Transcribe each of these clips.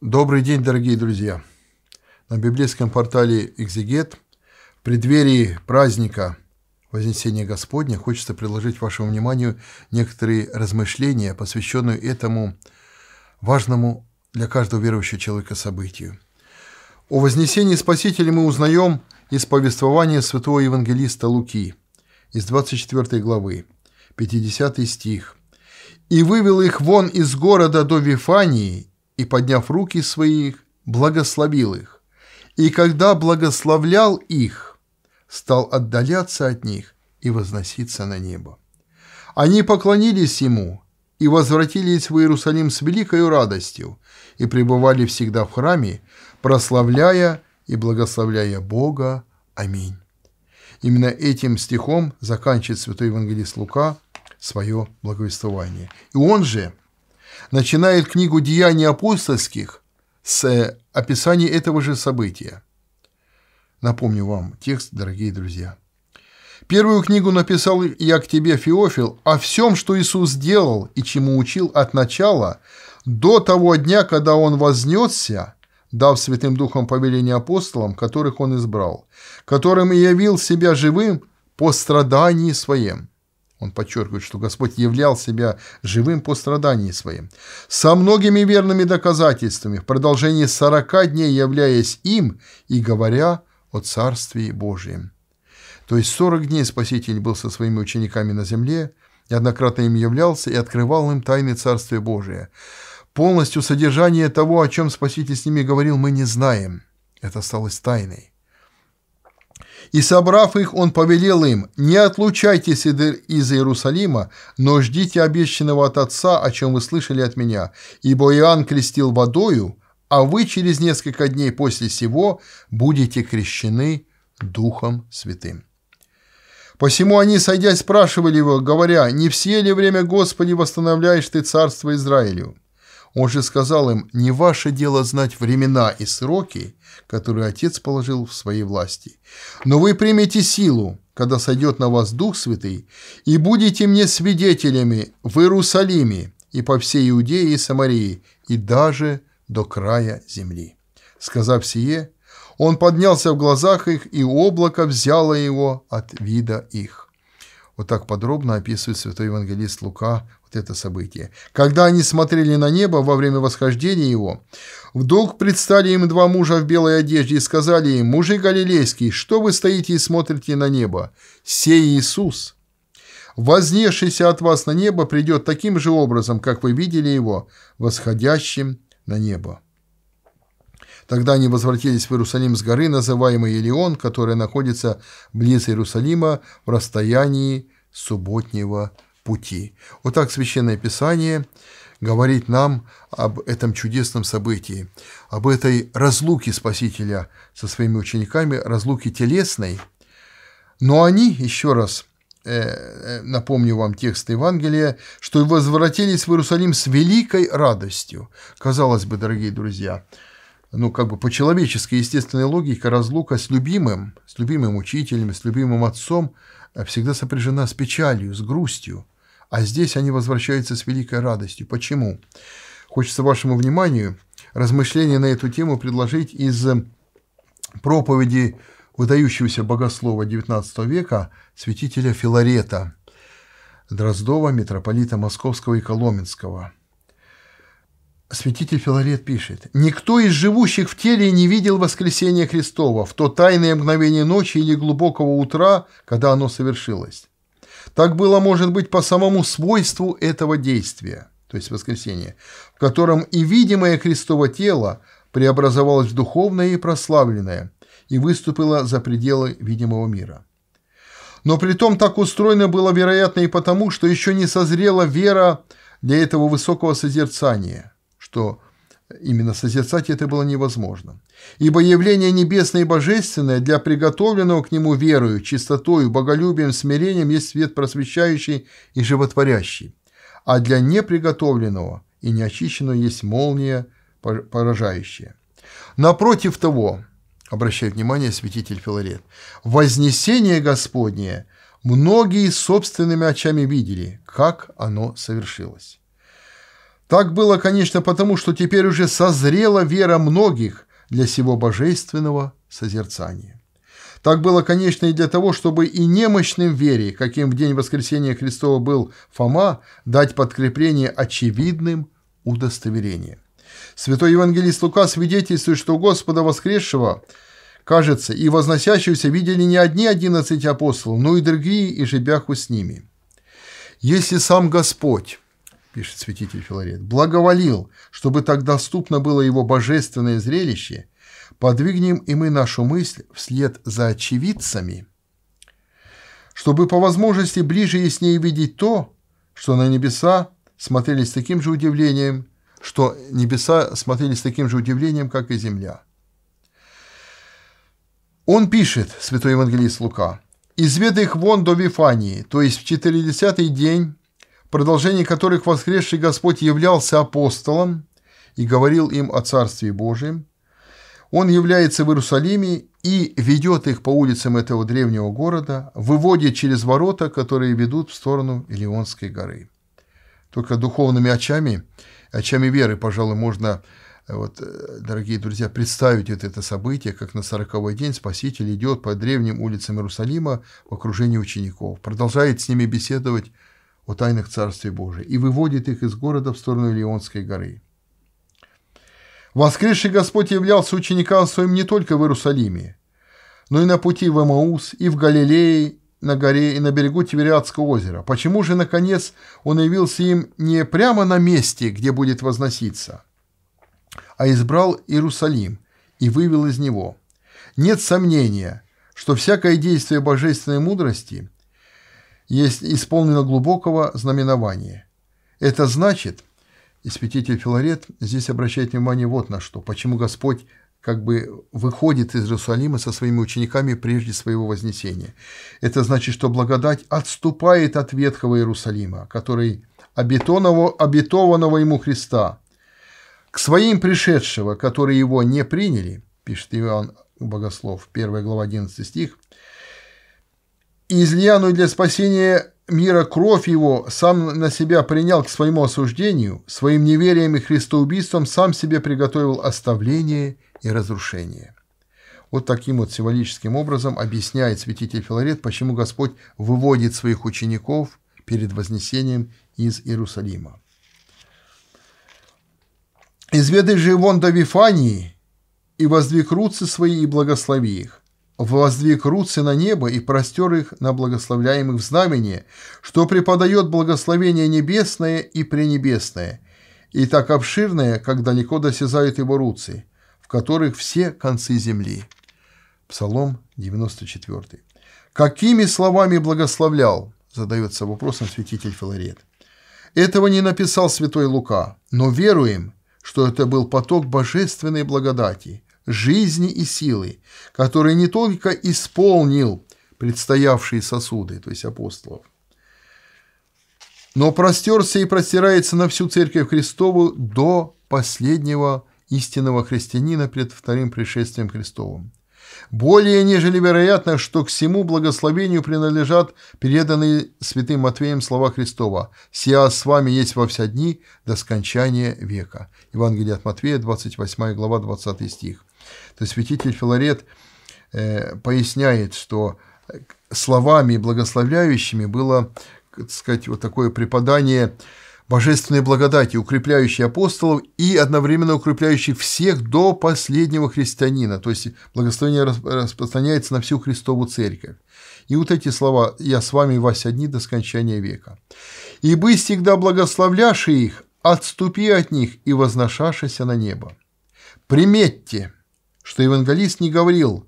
Добрый день, дорогие друзья! На библейском портале «Экзегет» в преддверии праздника Вознесения Господня хочется предложить вашему вниманию некоторые размышления, посвященные этому важному для каждого верующего человека событию. О Вознесении Спасителя мы узнаем из повествования святого евангелиста Луки, из 24 главы, 50 стих. «И вывел их вон из города до Вифании, и, подняв руки своих благословил их. И когда благословлял их, стал отдаляться от них и возноситься на небо. Они поклонились ему и возвратились в Иерусалим с великою радостью и пребывали всегда в храме, прославляя и благословляя Бога. Аминь. Именно этим стихом заканчивает святой евангелист Лука свое благовествование. И он же – начинает книгу «Деяний апостольских» с э, описания этого же события. Напомню вам текст, дорогие друзья. Первую книгу написал я к тебе, Феофил, о всем, что Иисус делал и чему учил от начала, до того дня, когда Он вознесся, дав Святым Духом повеление апостолам, которых Он избрал, которым и явил себя живым по страдании своем. Он подчеркивает, что Господь являл себя живым по страданиям своим. Со многими верными доказательствами в продолжении сорока дней являясь им и говоря о Царстве Божьем. То есть сорок дней Спаситель был со своими учениками на земле, неоднократно им являлся и открывал им тайны Царствия Божия. Полностью содержание того, о чем Спаситель с ними говорил, мы не знаем. Это осталось тайной. И, собрав их, он повелел им, «Не отлучайтесь из Иерусалима, но ждите обещанного от Отца, о чем вы слышали от меня, ибо Иоанн крестил водою, а вы через несколько дней после сего будете крещены Духом Святым». Посему они, сойдясь, спрашивали его, говоря, «Не все ли время, Господи, восстановляешь ты царство Израилю?» Он же сказал им, не ваше дело знать времена и сроки, которые Отец положил в своей власти, но вы примете силу, когда сойдет на вас Дух Святый, и будете мне свидетелями в Иерусалиме и по всей Иудее и Самарии, и даже до края земли». Сказав сие, он поднялся в глазах их, и облако взяло его от вида их. Вот так подробно описывает святой евангелист Лука вот это событие. Когда они смотрели на небо во время восхождения его, вдруг предстали им два мужа в белой одежде и сказали им, «Мужи Галилейские, что вы стоите и смотрите на небо? Сей Иисус!» вознесшийся от вас на небо, придет таким же образом, как вы видели его, восходящим на небо. Тогда они возвратились в Иерусалим с горы, называемой Елеон, которая находится близ Иерусалима в расстоянии субботнего пути. Вот так Священное Писание говорит нам об этом чудесном событии, об этой разлуке Спасителя со своими учениками, разлуке телесной. Но они, еще раз э, э, напомню вам текст Евангелия, что возвратились в Иерусалим с великой радостью. Казалось бы, дорогие друзья, ну, как бы по человеческой естественной логике разлука с любимым, с любимым учителем, с любимым отцом э, всегда сопряжена с печалью, с грустью а здесь они возвращаются с великой радостью. Почему? Хочется вашему вниманию размышления на эту тему предложить из э, проповеди выдающегося богослова XIX века святителя Филарета Дроздова, митрополита Московского и Коломенского. Святитель Филарет пишет, «Никто из живущих в теле не видел воскресения Христова в то тайное мгновение ночи или глубокого утра, когда оно совершилось. Так было, может быть, по самому свойству этого действия, то есть воскресения, в котором и видимое Христово тело преобразовалось в духовное и прославленное и выступило за пределы видимого мира. Но при том так устроено было, вероятно, и потому, что еще не созрела вера для этого высокого созерцания, что – Именно созерцать это было невозможно. Ибо явление небесное и божественное для приготовленного к нему верою, чистотою, боголюбием, смирением есть свет просвещающий и животворящий. А для неприготовленного и неочищенного есть молния поражающая. Напротив того, обращает внимание святитель Филарет, вознесение Господнее многие собственными очами видели, как оно совершилось. Так было, конечно, потому, что теперь уже созрела вера многих для сего божественного созерцания. Так было, конечно, и для того, чтобы и немощным вере, каким в день воскресения Христова был Фома, дать подкрепление очевидным удостоверением. Святой Евангелист Лука свидетельствует, что Господа воскресшего, кажется, и возносящегося видели не одни одиннадцать апостолов, но и другие, и жебяху с ними. Если сам Господь пишет святитель Филарет, благоволил, чтобы так доступно было его божественное зрелище, подвигнем и мы нашу мысль вслед за очевидцами, чтобы по возможности ближе и яснее видеть то, что на небеса смотрелись с таким же удивлением, что небеса смотрелись с таким же удивлением, как и земля. Он пишет, святой евангелист Лука, «Изведай их вон до Вифании, то есть в четыридесятый день в продолжении которых воскресший Господь являлся апостолом и говорил им о Царстве Божьем, он является в Иерусалиме и ведет их по улицам этого древнего города, выводит через ворота, которые ведут в сторону Илионской горы. Только духовными очами, очами веры, пожалуй, можно, э, вот, э, дорогие друзья, представить вот это событие, как на сороковой день Спаситель идет по древним улицам Иерусалима в окружении учеников, продолжает с ними беседовать о тайных Царствия Божия и выводит их из города в сторону Леонской горы. Воскресший Господь являлся ученикам своим не только в Иерусалиме, но и на пути в Эмаус, и в Галилее, на горе и на берегу Тивериадского озера. Почему же, наконец, он явился им не прямо на месте, где будет возноситься, а избрал Иерусалим и вывел из него? Нет сомнения, что всякое действие божественной мудрости есть исполнено глубокого знаменования. Это значит, Испятитель Филарет здесь обращает внимание вот на что, почему Господь как бы выходит из Иерусалима со своими учениками прежде своего вознесения. Это значит, что благодать отступает от Ветхого Иерусалима, который обетованного, обетованного ему Христа, к своим пришедшего, которые его не приняли, пишет Иоанн Богослов, 1 глава 11 стих, и для спасения мира кровь его сам на себя принял к своему осуждению, своим неверием и христоубийством сам себе приготовил оставление и разрушение. Вот таким вот символическим образом объясняет святитель Филарет, почему Господь выводит своих учеников перед вознесением из Иерусалима. «Изведай же вон до Вифании, и воздвиг руцы свои, и благослови их воздвиг руцы на небо и простер их на благословляемых в знамени, что преподает благословение небесное и пренебесное, и так обширное, как далеко досязают его руцы, в которых все концы земли». Псалом 94. «Какими словами благословлял?» – задается вопросом святитель Филарет. Этого не написал святой Лука, но веруем, что это был поток божественной благодати – жизни и силы, который не только исполнил предстоявшие сосуды, то есть апостолов, но простерся и простирается на всю Церковь Христову до последнего истинного христианина пред вторым пришествием Христовым. Более нежели вероятно, что к всему благословению принадлежат переданные святым Матвеем слова Христова «Сия с вами есть во все дни до скончания века». Евангелие от Матвея, 28 глава, 20 стих. То есть святитель Филарет э, поясняет, что словами благословляющими было, так сказать, вот такое преподание – божественной благодати, укрепляющей апостолов и одновременно укрепляющей всех до последнего христианина. То есть благословение распространяется на всю Христову церковь. И вот эти слова «Я с вами вас одни до скончания века». «И бы всегда благословляши их, отступи от них и возношашися на небо». Приметьте, что евангелист не говорил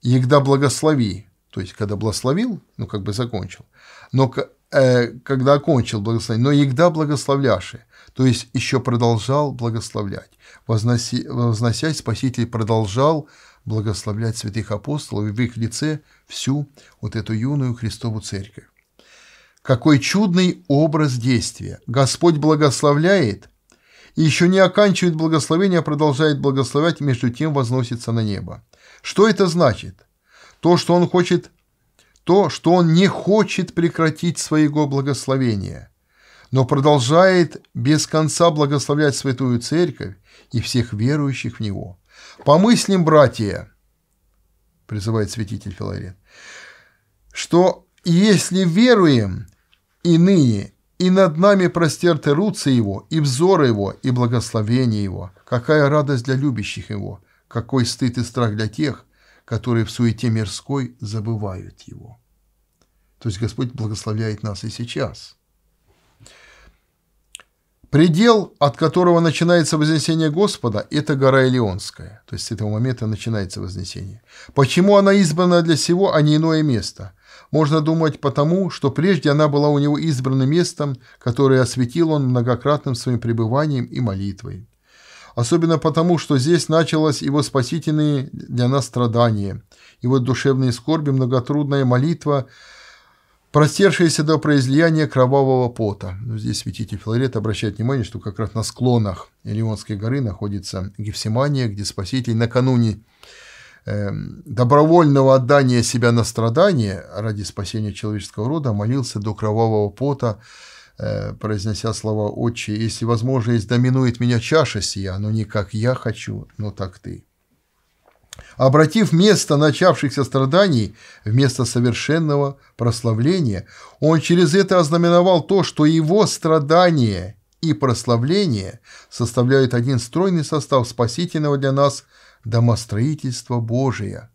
«Егда благослови», то есть когда благословил, ну как бы закончил, но Э, когда окончил благословение, но егда благословлявший, то есть еще продолжал благословлять. Возноси, возносясь, Спаситель продолжал благословлять святых апостолов в их лице всю вот эту юную Христову церковь. Какой чудный образ действия! Господь благословляет, и еще не оканчивает благословение, а продолжает благословлять, между тем возносится на небо. Что это значит? То, что Он хочет то, что он не хочет прекратить своего благословения, но продолжает без конца благословлять Святую Церковь и всех верующих в Него. «Помыслим, братья», – призывает святитель Филарет, – «что если веруем, и ныне и над нами простерты руцы Его, и взоры Его, и благословение Его, какая радость для любящих Его, какой стыд и страх для тех, которые в суете мирской забывают Его». То есть Господь благословляет нас и сейчас. Предел, от которого начинается вознесение Господа, это гора Илионская. То есть с этого момента начинается вознесение. Почему она избрана для сего, а не иное место? Можно думать потому, что прежде она была у него избранным местом, которое осветил он многократным своим пребыванием и молитвой. Особенно потому, что здесь началось его спасительные для нас страдания, его душевные скорби, многотрудная молитва – простершиеся до произлияния кровавого пота. Ну, здесь святитель Филарет обращает внимание, что как раз на склонах Элеонской горы находится Гефсимания, где Спаситель накануне эм, добровольного отдания себя на страдания ради спасения человеческого рода молился до кровавого пота, э, произнося слова «Отче, если возможность доминует меня чаша сия, но не как я хочу, но так ты». Обратив место начавшихся страданий в место совершенного прославления, он через это ознаменовал то, что его страдания и прославление составляют один стройный состав спасительного для нас домостроительства Божия.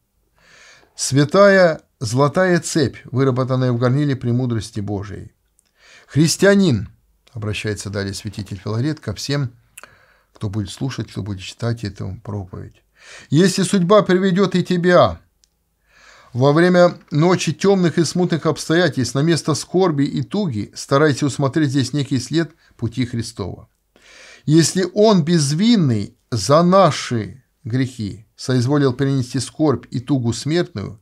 Святая золотая цепь, выработанная в горниле премудрости Божией. Христианин, обращается далее святитель Филарет ко всем, кто будет слушать, кто будет читать эту проповедь если судьба приведет и тебя. Во время ночи темных и смутных обстоятельств на место скорби и туги старайся усмотреть здесь некий след пути Христова. Если Он безвинный за наши грехи соизволил принести скорбь и тугу смертную,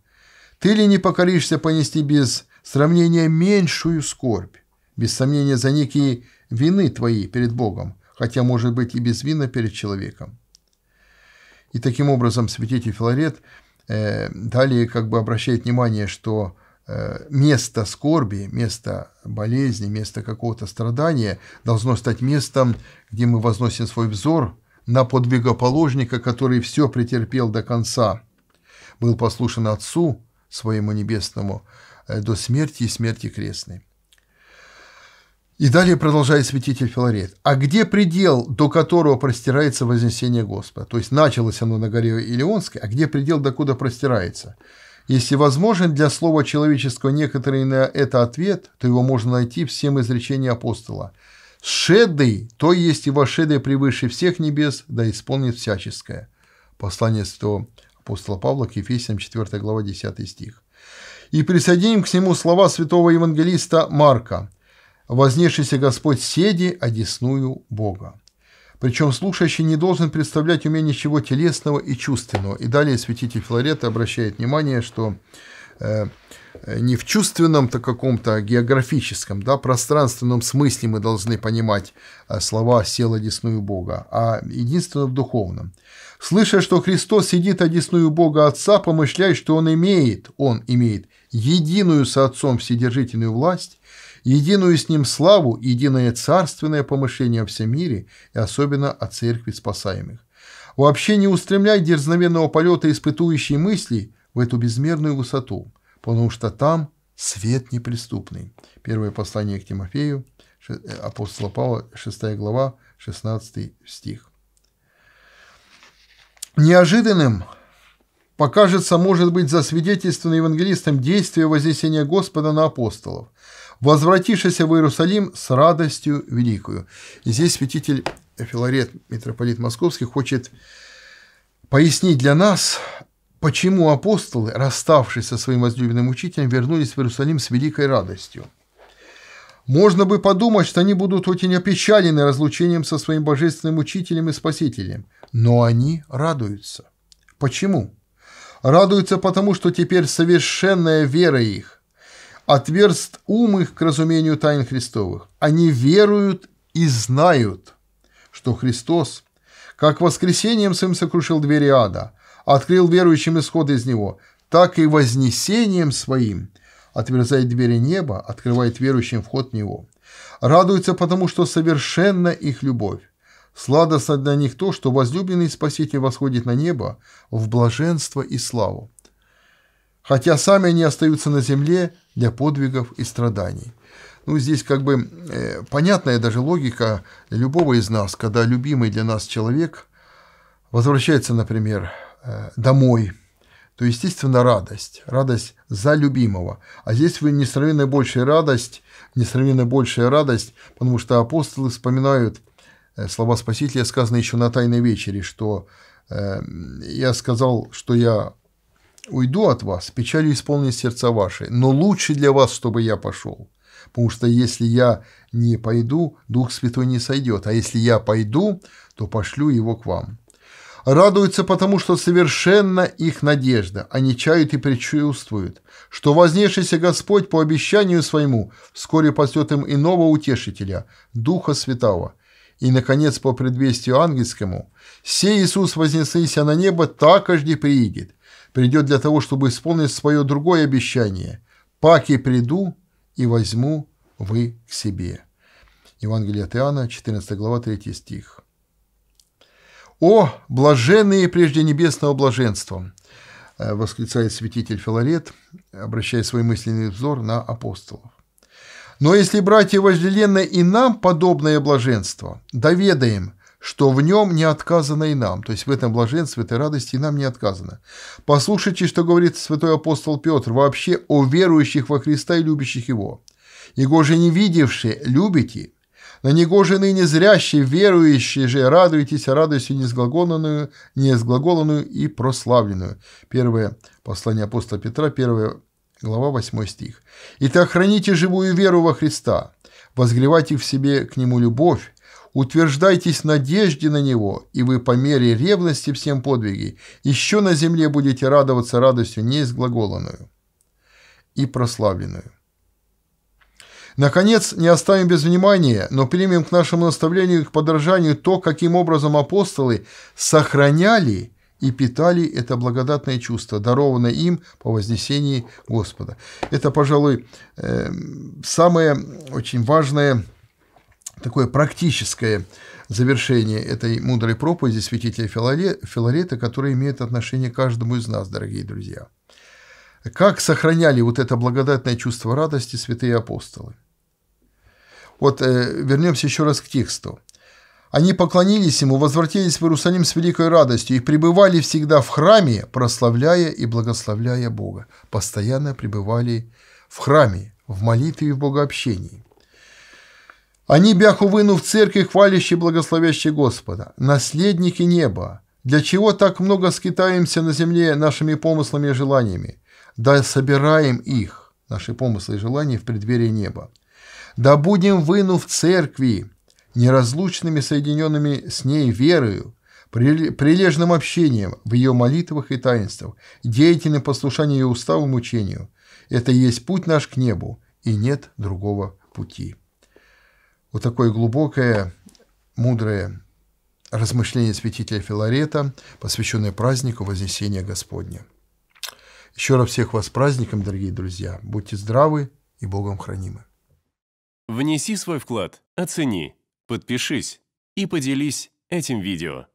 ты ли не покоришься понести без сравнения меньшую скорбь, без сомнения за некие вины твои перед Богом, хотя, может быть, и без вина перед человеком? И таким образом святитель Филарет э, далее как бы обращает внимание, что э, место скорби, место болезни, место какого-то страдания должно стать местом, где мы возносим свой взор на подвигоположника, который все претерпел до конца, был послушен Отцу своему небесному э, до смерти и смерти крестной. И далее продолжает святитель Филарет. «А где предел, до которого простирается вознесение Господа?» То есть началось оно на горе Илионской, а где предел, докуда простирается? Если возможен для слова человеческого некоторый на это ответ, то его можно найти в всем изречении апостола. «Шедый, то есть и вошедый превыше всех небес, да исполнит всяческое». Послание святого апостола Павла к Ефесиям 4 глава 10 стих. И присоединим к нему слова святого евангелиста Марка – вознесшийся Господь седи, одесную а Бога. Причем слушающий не должен представлять умение чего телесного и чувственного. И далее святитель Флорет обращает внимание, что э, э, не в чувственном-то каком-то а географическом, да, пространственном смысле мы должны понимать э, слова «села одесную Бога», а единственно в духовном. «Слыша, что Христос сидит одесную а Бога Отца, помышляй, что Он имеет, Он имеет единую со Отцом вседержительную власть, единую с ним славу, единое царственное помышление о всем мире и особенно о церкви спасаемых. Вообще не устремляй дерзновенного полета испытующей мысли в эту безмерную высоту, потому что там свет неприступный. Первое послание к Тимофею, э, апостола Павла, 6 глава, 16 стих. Неожиданным покажется, может быть, засвидетельствовано евангелистом действие вознесения Господа на апостолов возвратившийся в Иерусалим с радостью великую. И здесь святитель Филарет, митрополит Московский, хочет пояснить для нас, почему апостолы, расставшись со своим возлюбленным учителем, вернулись в Иерусалим с великой радостью. Можно бы подумать, что они будут очень опечалены разлучением со своим божественным учителем и спасителем, но они радуются. Почему? Радуются потому, что теперь совершенная вера их, отверст ум их к разумению тайн Христовых. Они веруют и знают, что Христос, как воскресением своим сокрушил двери ада, открыл верующим исход из него, так и вознесением своим отверзает двери неба, открывает верующим вход в него. Радуется потому, что совершенна их любовь. Сладостно для них то, что возлюбленный Спаситель восходит на небо в блаженство и славу хотя сами они остаются на земле для подвигов и страданий. Ну, здесь как бы э, понятная даже логика любого из нас, когда любимый для нас человек возвращается, например, э, домой, то, естественно, радость, радость за любимого. А здесь вы несравненно большая радость, несравненно большая радость, потому что апостолы вспоминают э, слова Спасителя, сказанные еще на Тайной вечере, что э, «я сказал, что я Уйду от вас, печали исполнить сердца ваши, но лучше для вас, чтобы я пошел. Потому что если я не пойду, Дух Святой не сойдет, а если я пойду, то пошлю его к вам. Радуются потому, что совершенно их надежда, они а чают и предчувствуют, что вознесшийся Господь по обещанию своему вскоре пасет им иного утешителя, Духа Святого. И, наконец, по предвестию ангельскому, Сей Иисус вознесыся на небо, такожди приидет, придет для того, чтобы исполнить свое другое обещание. «Паки приду и возьму вы к себе». Евангелие от Иоанна, 14 глава, 3 стих. «О, блаженные прежде небесного блаженства!» э, – восклицает святитель Филарет, обращая свой мысленный взор на апостолов. «Но если, братья, вожделенное и нам подобное блаженство, доведаем – что в нем не отказано и нам, то есть в этом блаженстве, в этой радости и нам не отказано. Послушайте, что говорит святой апостол Петр вообще о верующих во Христа и любящих Его. «Его же не видевшие, любите, на него же ныне зрящие, верующие же, радуйтесь, радостью несглаголанную, несглаголанную и прославленную». Первое послание апостола Петра, первая глава, 8 стих. «Итак, храните живую веру во Христа, возгревайте в себе к Нему любовь, Утверждайтесь в надежде на него, и вы по мере ревности всем подвиги еще на земле будете радоваться радостью неизглаголанную и прославленную. Наконец, не оставим без внимания, но примем к нашему наставлению и к подражанию то, каким образом апостолы сохраняли и питали это благодатное чувство, дарованное им по вознесении Господа. Это, пожалуй, э, самое очень важное такое практическое завершение этой мудрой проповеди святителя Филарета, которая имеет отношение к каждому из нас, дорогие друзья. Как сохраняли вот это благодатное чувство радости святые апостолы? Вот э, вернемся еще раз к тексту. Они поклонились ему, возвратились в Иерусалим с великой радостью и пребывали всегда в храме, прославляя и благословляя Бога. Постоянно пребывали в храме, в молитве и в богообщении. Они, бяху выну в церкви, хвалящие благословящие Господа, наследники неба. Для чего так много скитаемся на земле нашими помыслами и желаниями? Да собираем их, наши помыслы и желания, в преддверии неба. Да будем выну в церкви, неразлучными соединенными с ней верою, прилежным общением в ее молитвах и таинствах, деятельным послушанием ее уставу и учению. Это и есть путь наш к небу, и нет другого пути. Вот такое глубокое, мудрое размышление святителя Филарета, посвященное празднику Вознесения Господня. Еще раз всех вас с праздником, дорогие друзья. Будьте здравы и Богом хранимы. Внеси свой вклад, оцени, подпишись и поделись этим видео.